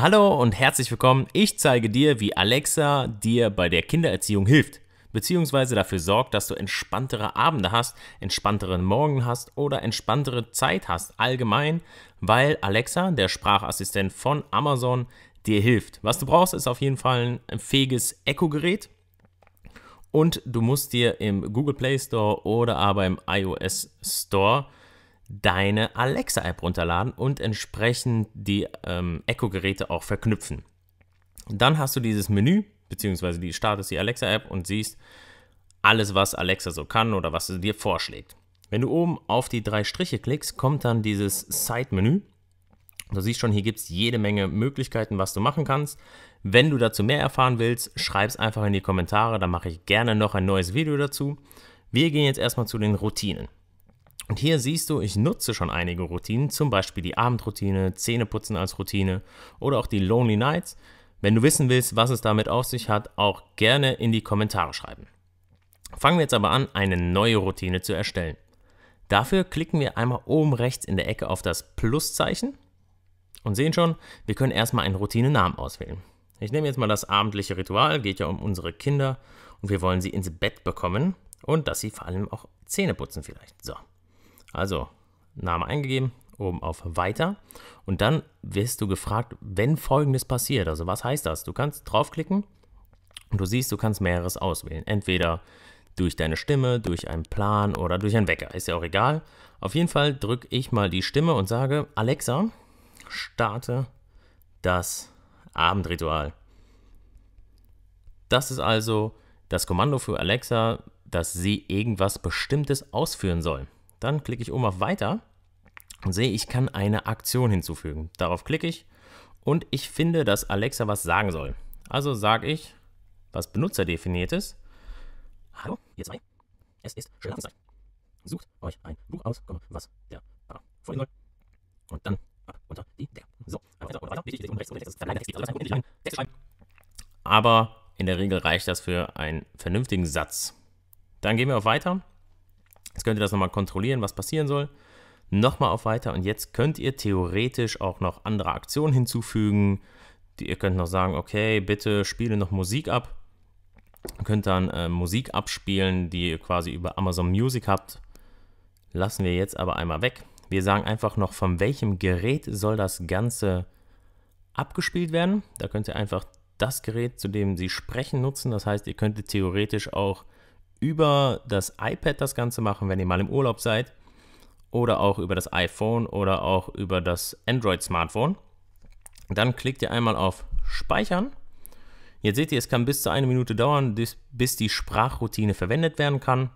Hallo und herzlich willkommen. Ich zeige dir, wie Alexa dir bei der Kindererziehung hilft, beziehungsweise dafür sorgt, dass du entspanntere Abende hast, entspanntere Morgen hast oder entspanntere Zeit hast allgemein, weil Alexa, der Sprachassistent von Amazon, dir hilft. Was du brauchst, ist auf jeden Fall ein fähiges Echo-Gerät. Und du musst dir im Google Play Store oder aber im iOS Store deine Alexa-App runterladen und entsprechend die ähm, Echo-Geräte auch verknüpfen. Dann hast du dieses Menü, beziehungsweise die startest die Alexa-App und siehst alles, was Alexa so kann oder was sie dir vorschlägt. Wenn du oben auf die drei Striche klickst, kommt dann dieses Side-Menü. Du siehst schon, hier gibt es jede Menge Möglichkeiten, was du machen kannst. Wenn du dazu mehr erfahren willst, schreib es einfach in die Kommentare, dann mache ich gerne noch ein neues Video dazu. Wir gehen jetzt erstmal zu den Routinen. Und hier siehst du, ich nutze schon einige Routinen, zum Beispiel die Abendroutine, Zähneputzen als Routine oder auch die Lonely Nights. Wenn du wissen willst, was es damit auf sich hat, auch gerne in die Kommentare schreiben. Fangen wir jetzt aber an, eine neue Routine zu erstellen. Dafür klicken wir einmal oben rechts in der Ecke auf das Pluszeichen und sehen schon, wir können erstmal einen Routinenamen auswählen. Ich nehme jetzt mal das abendliche Ritual, geht ja um unsere Kinder und wir wollen sie ins Bett bekommen und dass sie vor allem auch Zähne putzen vielleicht. So, also Name eingegeben, oben auf Weiter und dann wirst du gefragt, wenn folgendes passiert. Also was heißt das? Du kannst draufklicken und du siehst, du kannst mehreres auswählen. Entweder durch deine Stimme, durch einen Plan oder durch einen Wecker. Ist ja auch egal. Auf jeden Fall drücke ich mal die Stimme und sage, Alexa, starte das Abendritual. Das ist also das Kommando für Alexa, dass sie irgendwas Bestimmtes ausführen soll. Dann klicke ich oben auf Weiter und sehe, ich kann eine Aktion hinzufügen. Darauf klicke ich und ich finde, dass Alexa was sagen soll. Also sage ich, was benutzerdefiniert ist. Hallo, ihr zwei. Es ist Schlafenszeit. Sucht euch ein Buch aus, was der Papa vorlesen soll. Und dann ab unter die Decke. So, weiter oder weiter. Wichtig, und rechts und rechts. Das ist alles gut, nicht lang. Text schreiben. Aber in der Regel reicht das für einen vernünftigen Satz. Dann gehen wir auf Weiter Jetzt könnt ihr das nochmal kontrollieren, was passieren soll. Nochmal auf Weiter und jetzt könnt ihr theoretisch auch noch andere Aktionen hinzufügen. Die, ihr könnt noch sagen, okay, bitte spiele noch Musik ab. Ihr könnt dann äh, Musik abspielen, die ihr quasi über Amazon Music habt. Lassen wir jetzt aber einmal weg. Wir sagen einfach noch, von welchem Gerät soll das Ganze abgespielt werden. Da könnt ihr einfach das Gerät, zu dem Sie sprechen, nutzen. Das heißt, ihr könntet theoretisch auch über das iPad das Ganze machen, wenn ihr mal im Urlaub seid. Oder auch über das iPhone oder auch über das Android-Smartphone. Dann klickt ihr einmal auf Speichern. Jetzt seht ihr, es kann bis zu eine Minute dauern, bis die Sprachroutine verwendet werden kann.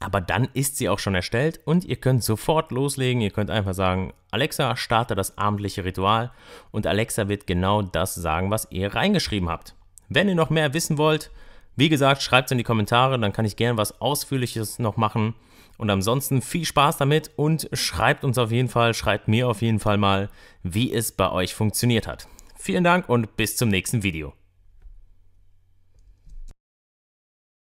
Aber dann ist sie auch schon erstellt und ihr könnt sofort loslegen. Ihr könnt einfach sagen, Alexa, starte das abendliche Ritual und Alexa wird genau das sagen, was ihr reingeschrieben habt. Wenn ihr noch mehr wissen wollt, wie gesagt, schreibt es in die Kommentare, dann kann ich gerne was Ausführliches noch machen. Und ansonsten viel Spaß damit und schreibt uns auf jeden Fall, schreibt mir auf jeden Fall mal, wie es bei euch funktioniert hat. Vielen Dank und bis zum nächsten Video.